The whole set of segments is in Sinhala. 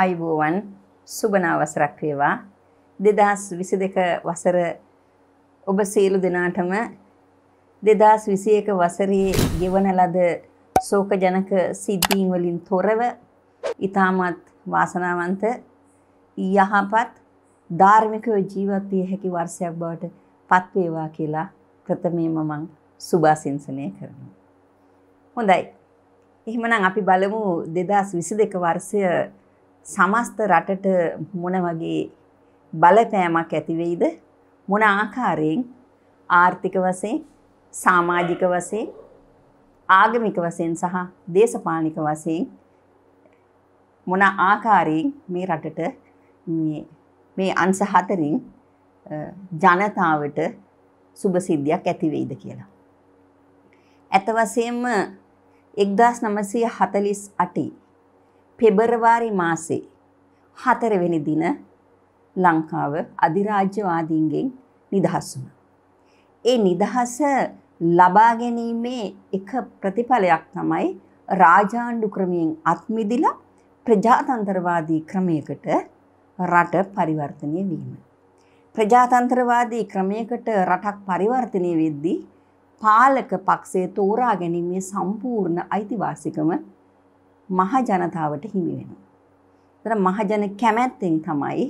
අයිබෝවන් සුබනවසරක් වේවා 2022 වසර ඔබ සියලු දෙනාටම 2021 වසරේ ගෙවන ලද ශෝකජනක සිද්ධීන් වලින් තොරව ඊටමත් වාසනාවන්ත යහපත් ධාර්මිකව ජීවත් විය හැකි වර්ෂයක් බවට පත් වේවා කියලා ප්‍රථමයෙන්ම මම සුභාසින්සනය කරනවා. හොඳයි. එහෙමනම් අපි බලමු 2022 වර්ෂය සමස්ත රටට මොන වගේ බලපෑමක් ඇති වෙයිද මොන ආකාරයෙන් ආර්ථික වශයෙන් සමාජික වශයෙන් ආගමික වශයෙන් සහ දේශපාලනික වශයෙන් මොන ආකාරයෙන් මේ රටට මේ මේ අංශ හතරින් ජනතාවට සුභසිද්ධියක් ඇති වෙයිද කියලා. ඇත වශයෙන්ම 1948 පෙබරවාරි මාසේ හතරවෙනි දින ලංකාව අධිරාජ්‍යවාදීන්ගෙන් නිදහස් වුණා. ඒ නිදහස ලබා ගැනීමේ එක ප්‍රතිඵලයක් තමයි රාජාණ්ඩු ක්‍රමයෙන් අත්මිදිලා ප්‍රජාතන්ත්‍රවාදී ක්‍රමයකට රට පරිවර්තනය වීම. ප්‍රජාතන්ත්‍රවාදී ක්‍රමයකට රටක් පරිවර්තනය වෙද්දී පාලක පක්ෂය තෝරා ගැනීමේ සම්පූර්ණ අයිතිවාසිකම මහ ජනතාවට හිමි වෙනවා. ඒතර මහජන කැමැත්තෙන් තමයි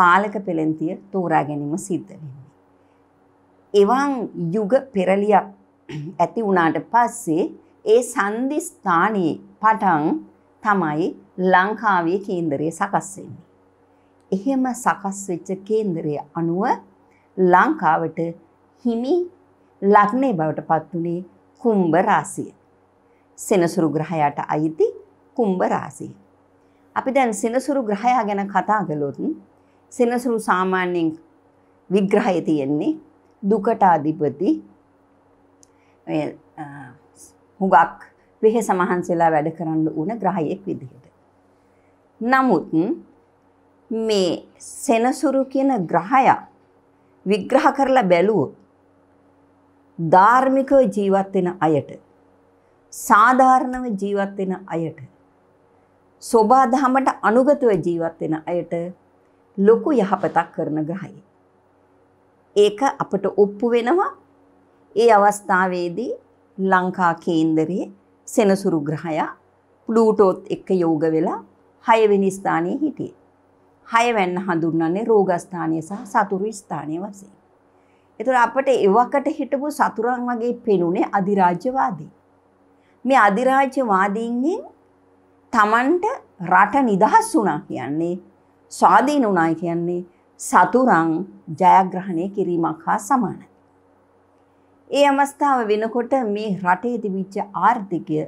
පාලක පෙළෙන්තිය තෝරා ගැනීම සිද්ධ වෙන්නේ. එවන් යුග පෙරලියක් ඇති වුණාට පස්සේ ඒ සංදි ස්ථානයේ පටන් තමයි ලංකාවේ කේන්දරය සකස් වෙන්නේ. එහෙම සකස් වෙච්ච කේන්දරය අනුව ලංකාවට හිමි ලග්නේ බවට පත් වුණේ කුම්භ රාශිය. සෙනසුරු ග්‍රහයාට අයිති කුම්භ රාසිය. අපි දැන් සෙනසුරු ග්‍රහයා ගැන කතා කළොත් සෙනසුරු සාමාන්‍යයෙන් විග්‍රහය තියෙන්නේ දුකට අධිපති හුඟක් වෙහෙස මහන්සිලා වැඩ කරන්න උන ග්‍රහයෙක් විදිහට. නමුත් මේ සෙනසුරු කියන ග්‍රහයා විග්‍රහ කරලා බැලුවොත් ධාර්මිකව ජීවත් වෙන අයට සාධාරණව ජීවත් වෙන අයට සෝබා දහමට අනුගතව ජීවත් වෙන අයට ලොකු යහපතක් කරන ග්‍රහයයි. ඒක අපට ඔප්පු වෙනවා ඒ අවස්ථාවේදී ලංකා කේන්දරයේ සෙනසුරු ග්‍රහයා ප්ලූටෝත් එක්ක යෝග වෙලා හයවෙනි ස්ථානයේ හිටියේ. හයවැන්න හඳුන්වන්නේ රෝගස්ථානය සහ සතුරු ස්ථානය වශයෙන්. ඒතර අපට එවකට හිටපු සතුරන් වගේ පෙනුනේ අධිරාජ්‍යවාදී. මේ අධිරාජ්‍යවාදීන්ගෙන් තමන්ට රට නිදහස් වුණා කියන්නේ ස්වාධීන වුණා කියන්නේ සතුරන් ජයග්‍රහණය කිරීමක් හා සමානයි. ඒ අවස්ථාව වෙනකොට මේ රටේ තිබිච්ච ආර්ථිකය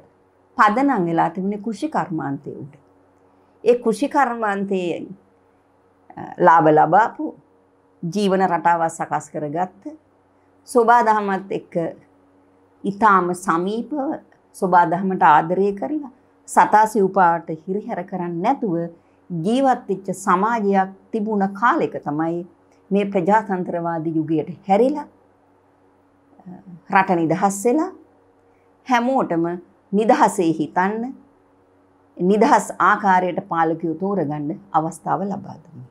පදනම් වෙලා තිබුණේ කෘෂිකර්මාන්තයේ උඩ. ඒ කෘෂිකර්මාන්තයේ ලාභ ලබාපු ජීවන රටාව සකස් කරගත්ත සෝබාදහමත් එක්ක ඊටාම සමීපව සෝබාදහමට ආදරය කරලා සතා සිව්පාවට හිරිහැර කරන්නේ නැතුව ජීවත් වෙච්ච සමාජයක් තිබුණ කාලෙක තමයි මේ ප්‍රජාතන්ත්‍රවාදී යුගයට හැරිලා රට නිදහස් වෙලා හැමෝටම නිදහසේ හිතන්න නිදහස් ආකාරයට පාලකයෝ තෝරගන්න අවස්ථාව ලබා දුන්නා.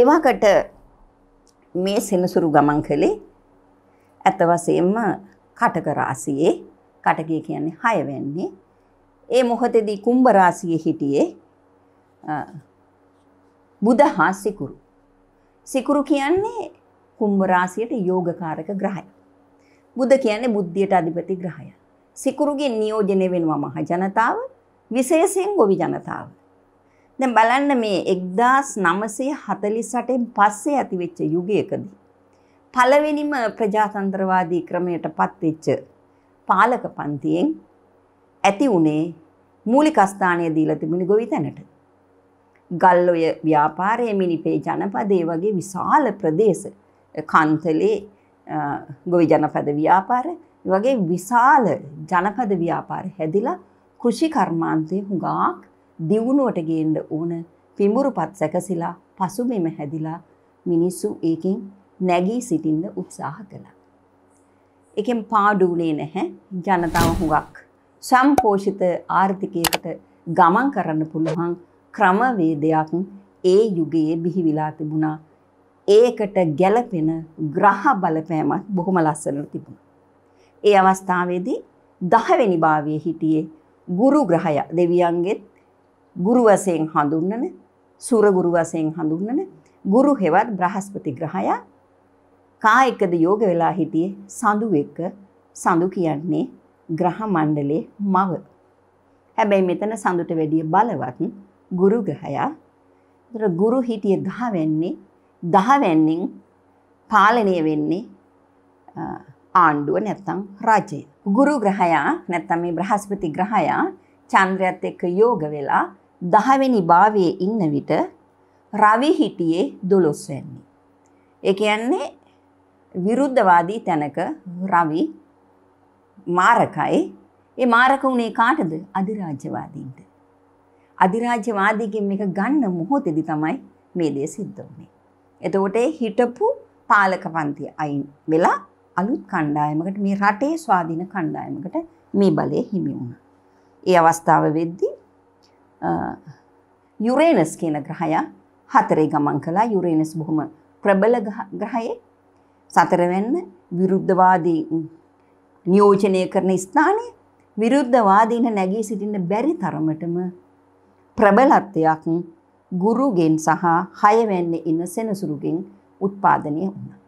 ඒවකට මේ සෙනසුරු ගමන් කළේ ඇත වශයෙන්ම කටක රාසියේ කටගිය කියන්නේ 6 වෙන්නේ. ඒ මොහොතේදී කුම්භ රාසියේ හිටියේ බුධ හා සිකුරු. සිකුරු කියන්නේ කුම්භ රාසියට යෝගකාරක ග්‍රහය. බුධ කියන්නේ බුද්ධියට අධිපති ග්‍රහය. සිකුරුගේ නියෝජනය වෙනවා මහ ජනතාව, විශේෂයෙන් ගොවි ජනතාව. දැන් බලන්න මේ 1948 න් පස්සේ ඇතිවෙච්ච යුගයකදී පළවෙනිම ප්‍රජාතන්ත්‍රවාදී ක්‍රමයටපත් වෙච්ච පාලක පන්තියෙන් ඇති වුණේ මූලිකස්ථානය දීලා තිබුණු ගොවිතැනට. ගල්ඔය ව්‍යාපාරයේ මිනිපේ ජනපදයේ වගේ විශාල ප්‍රදේශ කන්තලේ ගොවි ජනපද ව්‍යාපාර වගේ විශාල ජනපද ව්‍යාපාර හැදිලා කෘෂි කර්මාන්තයේ හුඟක් දියුණුවට ගේන්න ඕන පිඹුරුපත් සැකසිලා පසුබිම හැදිලා මිනිස්සු ඒකෙන් නැගී සිටින්න උත්සාහ කළා. එකෙන් පාඩුනේ නැහැ ජනතාව හුඟක් සම්පෝෂිත ආර්ථිකයකට ගමන් කරන්න පුළුවන් ක්‍රමවේදයක් ඒ යුගයේ බිහිවිලා තිබුණා ඒකට ගැළපෙන ග්‍රහ බලපෑමත් බොහොම ලස්සනට තිබුණා ඒ අවස්ථාවේදී දහවැනි භාවයේ හිටියේ ගුරු ග්‍රහය දෙවියන්ගෙත් ගුරු වශයෙන් හඳුන්වන සුර ගුරු වශයෙන් හඳුන්වන ගුරු හෙවත් බ්‍රහස්පති ග්‍රහයා කා එකද යෝග වෙලා හිටියේ සඳු එක සඳු කියන්නේ ග්‍රහ මණ්ඩලයේ මව. හැබැයි මෙතන සඳුට වැඩිය බලවත් ගුරු ග්‍රහයා. ඒතර ගුරු හිටියේ 10 වෙන්නේ 10 වෙන්නින් පාලනය වෙන්නේ ආණ්ඩුව නැත්තම් රජය. ගුරු ග්‍රහයා නැත්තම් මේ බ්‍රහස්පති ග්‍රහයා චන්ද්‍රයත් එක්ක යෝග වෙලා 10 වෙනි භාවයේ ඉන්න විට රවි හිටියේ 12 වෙනි. ඒ කියන්නේ විරුද්ධවාදී තැනක රවි මාරකයි. ඒ මාරක වුණේ කාටද? අධිරාජ්‍යවාදීන්ට. අධිරාජ්‍යවාදීකින් මේක ගන්න මොහොතේදී තමයි මේ දේ සිද්ධ වුනේ. එතකොට හිටපු පාලක පන්තිය අයින් වෙලා අලුත් කණ්ඩායමකට මේ රටේ ස්වාධීන කණ්ඩායමකට මේ බලය හිමි වුණා. ඒ අවස්ථාව වෙද්දී යුරේනස් කියන ග්‍රහයා හතරේ ගමන් කළා. යුරේනස් බොහොම ප්‍රබල ග්‍රහයෙක්. සතරවැන්න විරුද්ධවාදී නියෝජනය කරන ස්ථානයේ විරුද්ධවාදීන නැගී සිටින්න බැරි තරමටම ප්‍රබලත්වයක් ගුරුගෙන් සහ හයවැන්න ඉන්න සෙනසුරුගෙන් උත්පාදනය වුණා.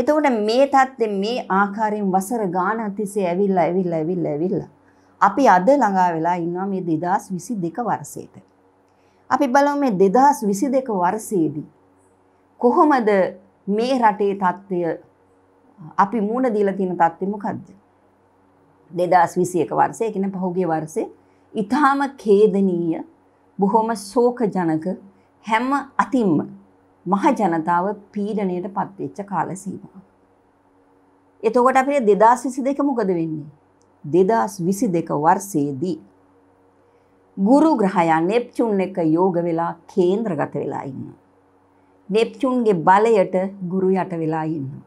එතකොට මේ තත්ත්වෙ මේ ආකාරයෙන් වසර ගානක් තිස්සේ ඇවිල්ලා ඇවිල්ලා ඇවිල්ලා ඇවිල්ලා අපි අද ළඟා වෙලා ඉන්නවා මේ 2022 වර්ෂයට. අපි බලමු මේ 2022 වර්ෂයේදී කොහොමද මේ රටේ තත්ත්වය අපි මූණ දීලා තියෙන තත්ත්වය මොකද්ද? 2021 වර්ෂය කියන පහුගිය වර්ෂේ ඊටාම ඛේදනීය බොහොම ශෝකජනක හැම අතින්ම මහ ජනතාව පීඩණයට පත් වෙච්ච කාල සීමාව. එතකොට අපිට 2022 මොකද වෙන්නේ? 2022 වර්ෂයේදී ගුරු ග්‍රහයා නෙප්චුන් එක යෝග වෙලා කේන්ද්‍රගත වෙලා ඉන්නවා. නෙප්චුන්ගේ බලයට ගුරු යට වෙලා ඉන්නවා.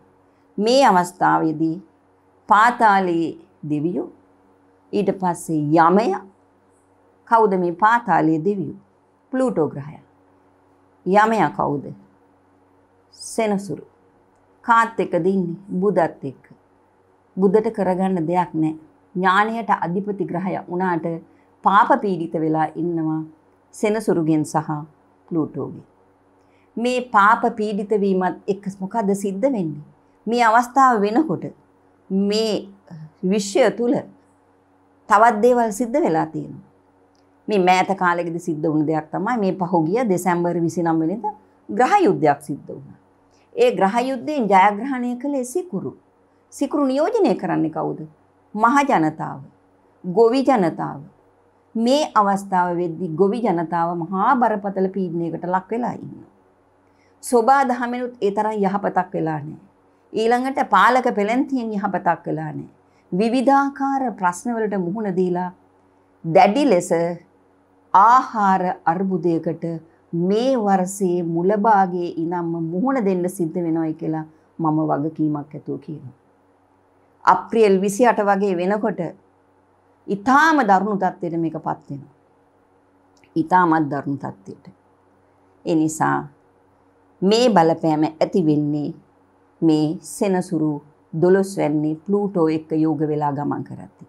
මේ අවස්ථාවේදී පාතාලයේ දෙවියෝ ඊට පස්සේ යමය කවුද මේ පාතාලයේ දෙවියෝ? ප්ලූටෝ ග්‍රහයා. යමයා කවුද? සෙනසුරු. කාත් එක්කද ඉන්නේ? බුදත් එක්ක. බුදට කරගන්න දෙයක් නැහැ. ඥාණයට අධිපති ග්‍රහයා වුණාට පාප පීඩිත වෙලා ඉන්නවා සෙනසුරුගෙන් සහ ප්ලූටෝගෙන්. මේ පාප පීඩිත වීමත් එක්ක මොකද සිද්ධ වෙන්නේ? මේ අවස්ථාව වෙනකොට මේ විශ්ය තුල තවත් දේවල් සිද්ධ වෙලා තියෙනවා. මේ මෑත කාලෙකදී සිද්ධ වුණු දෙයක් තමයි මේ පහුගිය දෙසැම්බර් 29 වෙනිදා ග්‍රහ යුද්ධයක් සිද්ධ වුණා. ඒ ග්‍රහ යුද්ධයෙන් ජයග්‍රහණය කළේ සිකුරු. සිකුරු නියෝජනය කරන්නේ කවුද? මහ ජනතාව. ගොවි ජනතාව. මේ අවස්ථාව වෙද්දී ගොවි ජනතාව මහා බරපතල පීඩනයකට ලක් වෙලා ඉන්නවා. සොබා දහමනුත් ඒ තරම් යහපතක් වෙලා නැහැ. ඊළඟට පාලක පෙලැන්තියෙන් යහපතක් වෙලා නැහැ. විවිධාකාර ප්‍රශ්නවලට මුහුණ දීලා දැඩි ලෙස ආහාර අර්බුදයකට මේ වර්ෂයේ මුලභාගයේ ඉඳන්ම මුහුණ දෙන්න සිද්ධ වෙනවයි කියලා මම වගකීමක් ඇතුව කියනවා. අප්‍රේල් 28 වගේ වෙනකොට ඊටාම දරුණු තත්ත්වයට මේකපත් වෙනවා. ඊටාමත් දරුණු තත්ත්වයට. ඒ නිසා මේ බලපෑම ඇති වෙන්නේ මේ සෙනසුරු දොළොස්වැන්නේ ප්ලූටෝ එක්ක යෝග වෙලා ගමන් කරද්දි.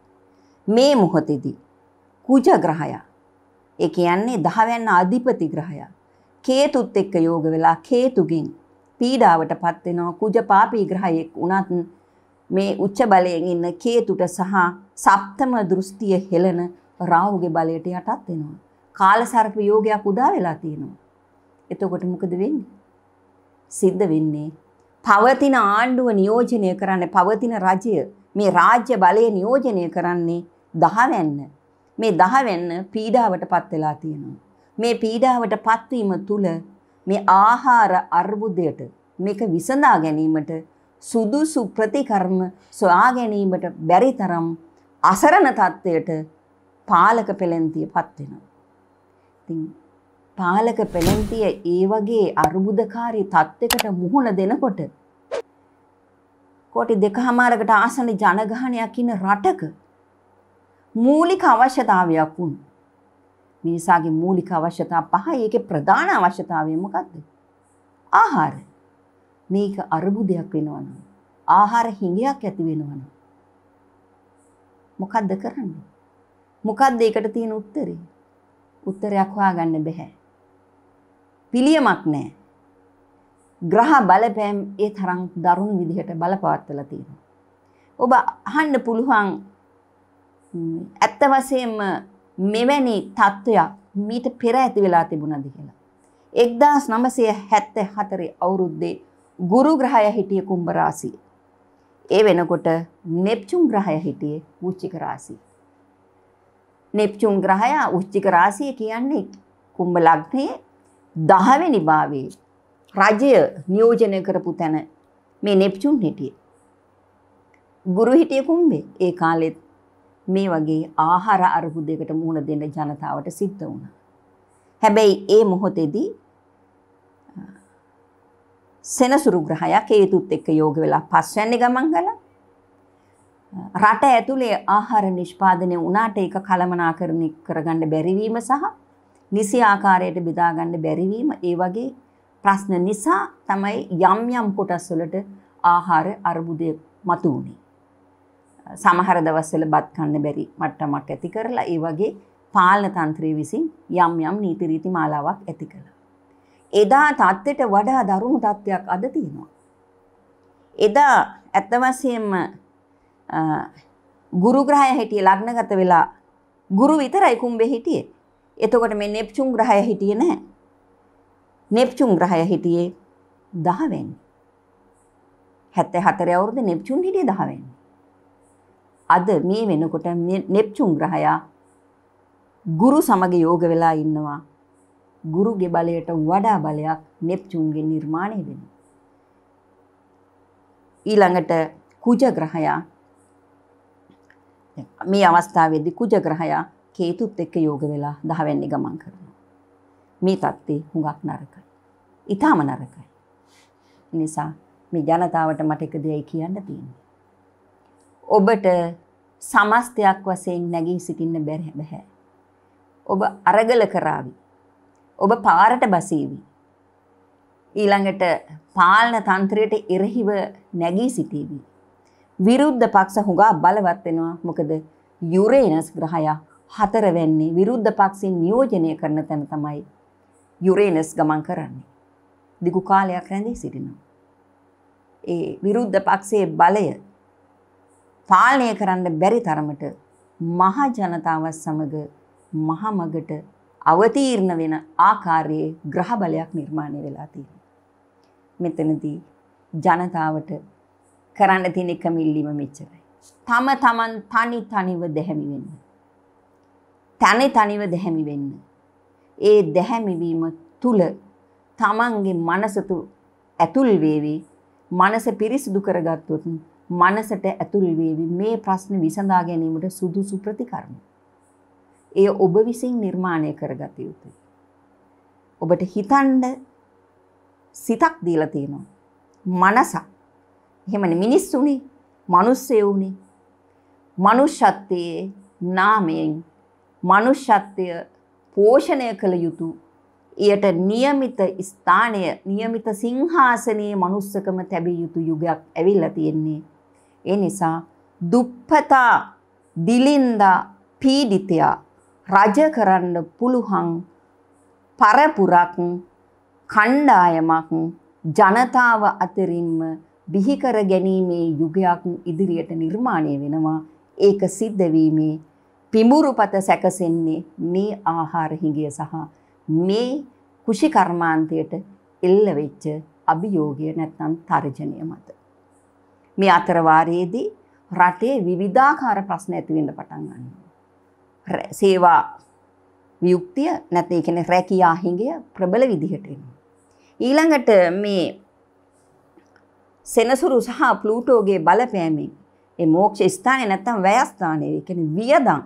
මේ මොහොතේදී කුජ ග්‍රහයා ඒ කියන්නේ දහවැන්න අධිපති ග්‍රහයා කේතුත් එක්ක යෝග වෙලා කේතුගෙන් පීඩාවටපත් වෙනවා කුජ පාපී ග්‍රහයෙක් උනත් මේ උච්ච බලයෙන් ඉන්න කේතුට සහ සප්තම දෘෂ්ටිය හෙළන රාහුගේ බලයට යටත් වෙනවා. කාලසර්ප යෝගයක් උදා වෙලා තියෙනවා. එතකොට මොකද වෙන්නේ? සිද්ධ වෙන්නේ. පවතින ආණ්ඩුව නියෝජනය කරන්නේ පවතින රජය මේ රාජ්‍ය බලය නියෝජනය කරන්නේ දහවැන්න. මේ දහවැන්න පීඩාවට පත් වෙලා තියෙනවා. මේ පීඩාවට පත්වීම තුල මේ ආහාර අර්බුදයට මේක විසඳා ගැනීමට සුදුසු ප්‍රතිකර්ම සොයා ගැනීමට බැරි තරම් අසරණ තත්ත්වයට පාලක පෙළෙන්තිය පත් වෙනවා. ඉතින් පාලක පෙළන්තිය ඒ වගේ අරුබුදකාරී තත්ත්වයකට මුහුණ දෙනකොට කෝටි දෙකහමාරකට ආසන ජනගහනයක් ඉන්න රටක මූලික අවශ්‍යතාවයක් වුණ. මිනිසාගේ මූලික අවශ්‍යතා පහ ඒකේ ප්‍රධාන අවශ්‍යතාවය මොකද්ද? ආහාර. මේක අරුබුදයක් වෙනවනම් ආහාර හිඟයක් ඇති වෙනවනම් මොකද්ද කරන්නේ? මොකද්ද ඒකට තියෙන උත්තරේ? උත්තරයක් හොයාගන්න බෑ. පිළියමක් නැහැ. ග්‍රහ බලපෑම් ඒ තරම් දරුණු විදිහට බලපවත්වලා තියෙනවා. ඔබ අහන්න පුළුවන් ඇත්ත වශයෙන්ම මෙවැනි තත්ත්වයක් මීට පෙර ඇති වෙලා තිබුණාද කියලා. 1974 අවුරුද්දේ ගුරු ග්‍රහය හිටියේ කුම්භ රාශියේ. ඒ වෙනකොට නෙප්චුන් ග්‍රහය හිටියේ වෘශ්චික රාශිය. නෙප්චුන් ග්‍රහය වෘශ්චික රාශිය කියන්නේ කුම්භ ලග්නයේ දහවැනි භාවයේ රජය නියෝජනය කරපු තැන මේ නෙප්චුන් හිටිය. ගුරු හිටිය කුම්බේ ඒ කාලෙත් මේ වගේ ආහාර අර්බුදයකට මුහුණ දෙන්න ජනතාවට සිද්ධ වුණා. හැබැයි ඒ මොහොතේදී සෙනසුරු ග්‍රහයක් ඒතුත් එක්ක යෝග වෙලා පස්වැන්නේ ගමන් කළා. රට ඇතුලේ ආහාර නිෂ්පාදනය වුණාට ඒක කළමනාකරණය කරගන්න බැරි වීම සහ නිසි ආකාරයට බෙදාගන්න බැරිවීම ඒ වගේ ප්‍රශ්න නිසා තමයි යම් යම් කොටස් වලට ආහාර අර්බුදය මතු වුණේ. සමහර දවස්වල බත් කන්න බැරි මට්ටමක් ඇති කරලා ඒ වගේ පාලන තන්ත්‍රය විසින් යම් යම් නීති රීති මාලාවක් ඇති කළා. එදා තත්ත්වයට වඩා දරුණු තත්ත්වයක් අද තියෙනවා. එදා ඇත්ත වශයෙන්ම ගුරු ග්‍රහය හිටියේ ලග්නගත වෙලා ගුරු විතරයි කුම්බේ හිටියේ. එතකොට මේ නෙප්චුන් ග්‍රහය හිටියේ නැහැ. නෙප්චුන් ග්‍රහය හිටියේ 10 වෙනි. 74 අවුරුද්දේ නෙප්චුන් හිටියේ 10 වෙනි. අද මේ වෙනකොට නෙප්චුන් ග්‍රහයා ගුරු සමග යෝග වෙලා ඉන්නවා. ගුරුගේ බලයට වඩා බලයක් නෙප්චුන්ගේ නිර්මාණය වෙනවා. ඊළඟට කුජ ග්‍රහයා මේ අවස්ථාවේදී කුජ ග්‍රහයා කේතුත් එක්ක යෝග වෙලා දහවැන්නේ ගමන් කරනවා. මේ தත්ති හුඟක් නරකයි. ඊටාම නරකයි. නිසා මේ ජනතාවට මට එක දෙයක් කියන්න තියෙනවා. ඔබට සමස්තයක් වශයෙන් නැගී සිටින්න බැහැ බෑ. ඔබ අරගල කරાવી. ඔබ පාරට බසීවි. ඊළඟට පාලන තන්ත්‍රයට එරෙහිව නැගී සිටීවි. විරුද්ධ පක්ෂ හුඟා බලවත් වෙනවා. මොකද යුරේනස් ග්‍රහයා හතරවැන්නේ විරුද්ධ පක්ෂින් නියෝජනය කරන තැන තමයි යුරේනස් ගමන් කරන්නේ. දිගු කාලයක් රැඳී සිටිනවා. ඒ විරුද්ධ පක්ෂයේ බලය පාලනය කරන්න බැරි තරමට මහා ජනතාව සමග මහමගට අවතීර්ණ වෙන ආකාරයේ ග්‍රහ බලයක් නිර්මාණය වෙලා තියෙනවා. මෙතනදී ජනතාවට කරන්න තියෙන එකම ඉල්ලීම මෙච්චරයි. තම තමන් තනි තනිව දැහැමි වෙන්න. තනි තනිව දැහැමි වෙන්න. ඒ දැහැමිවීම තුල තමන්ගේ මනස ඇතුල් වේවි. මනස පිරිසිදු කරගත්තොත් මනසට ඇතුල් වේවි මේ ප්‍රශ්න විසඳා ගැනීමට සුදුසු ප්‍රතිකර්ම. එය ඔබ විසින් නිර්මාණය කරගත යුතුයි. ඔබට හිතන්න සිතක් දීලා තියෙනවා. මනසක්. එහෙමනේ මිනිස්සුනේ, මිනිස්සෙවුනේ. මනුෂ්‍යත්වයේ නාමයෙන් මනුෂ්‍යත්වය පෝෂණය කළ යුතු එයට નિયમિત ස්ථානය નિયમિત සිංහාසනයේ මනුස්සකම තැබිය යුතු යුගයක් ඇවිල්ලා තියෙන්නේ. ඒ නිසා දුප්පතා දිලින්දා පීඩිතයා රජ කරන්න පුළුවන් පරපුරක් කණ්ඩායමක් ජනතාව අතරින්ම බිහි කර ගැනීමේ යුගයක් ඉදිරියට නිර්මාණය වෙනවා. ඒක සිද්ධ වීමේ පිඹුරු පත සැකසෙන්නේ මේ ආහාර හිඟිය සහ මේ කුෂි කර්මාන්තයට එල්ල වෙච්ච අභියෝගය නැත්නම් තර්ජනය මත. මේ අතර වාරයේදී රටේ විවිධාකාර ප්‍රශ්න ඇති වෙන්න පටන් ගන්නවා. සේවා වියුක්තිය නැත්නම් ඒ කියන්නේ රැකියා හිඟය ප්‍රබල විදිහට එනවා. ඊළඟට මේ සෙනසුරු සහ ප්ලූටෝගේ බලපෑමෙන් ඒ මෝක්ෂ ස්ථානේ නැත්නම් වැය ස්ථානේ ඒ කියන්නේ වියදම්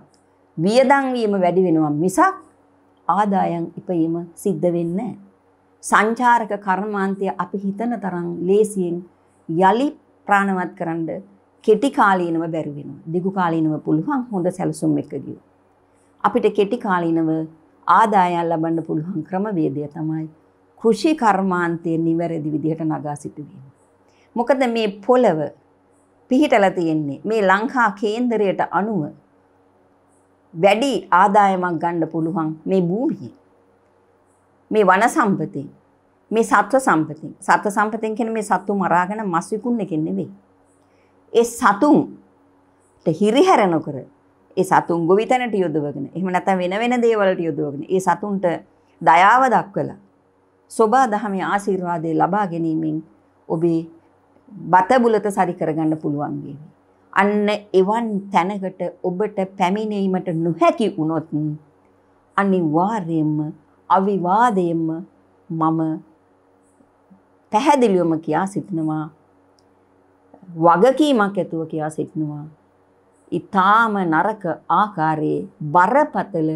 වියදම් වීම වැඩි වෙනවා මිසක් ආදායම් ඉපයීම සිද්ධ වෙන්නේ සංචාරක කර්මාන්තය අපි හිතන තරම් ලේසියෙන් යලි ප්‍රාණවත් කරන්න කෙටි කාලීනව බැරි වෙනවා. දිගු කාලීනව පුළුවන් හොඳ සැලසුම් එකදී. අපිට කෙටි කාලීනව ආදායම් ලබන්න පුළුවන් ක්‍රමවේදය තමයි කෘෂි කර්මාන්තයේ නිවැරදි විදිහට නගා සිටුවීම. මොකද මේ පොළව පිහිටලා තියෙන්නේ මේ ලංකා කේන්දරයට අනුව වැඩි ආදායමක් ගන්න පුළුවන් මේ භූමියේ. මේ වන සම්පතෙන්, මේ සත්ව සම්පතෙන්. සත්ව සම්පතෙන් කියන්නේ මේ සත්තු මරාගෙන මස් විකුණන එක නෙවෙයි. ඒ සතුන්ට හිරිහැර නොකර ඒ සතුන් ගොවිතැනට යොදවගෙන, එහෙම නැත්නම් වෙන වෙන දේවල්ට යොදවගෙන, ඒ සතුන්ට දයාව දක්වලා සෝබා දහමේ ආශිර්වාදේ ලබා ගැනීමෙන් ඔබේ බත බුලත සරි කරගන්න පුළුවන් වේවි. අන්න එවන් තැනකට ඔබට පැමිණීමට නොහැකි වුණොත් අනිවාර්යයෙන්ම අවිවාදයෙන්ම මම පැහැදිලිවම කියා සිටිනවා වගකීමක් ඇතුව කියා සිටිනවා ඊටාම නරක ආකාරයේ බරපතල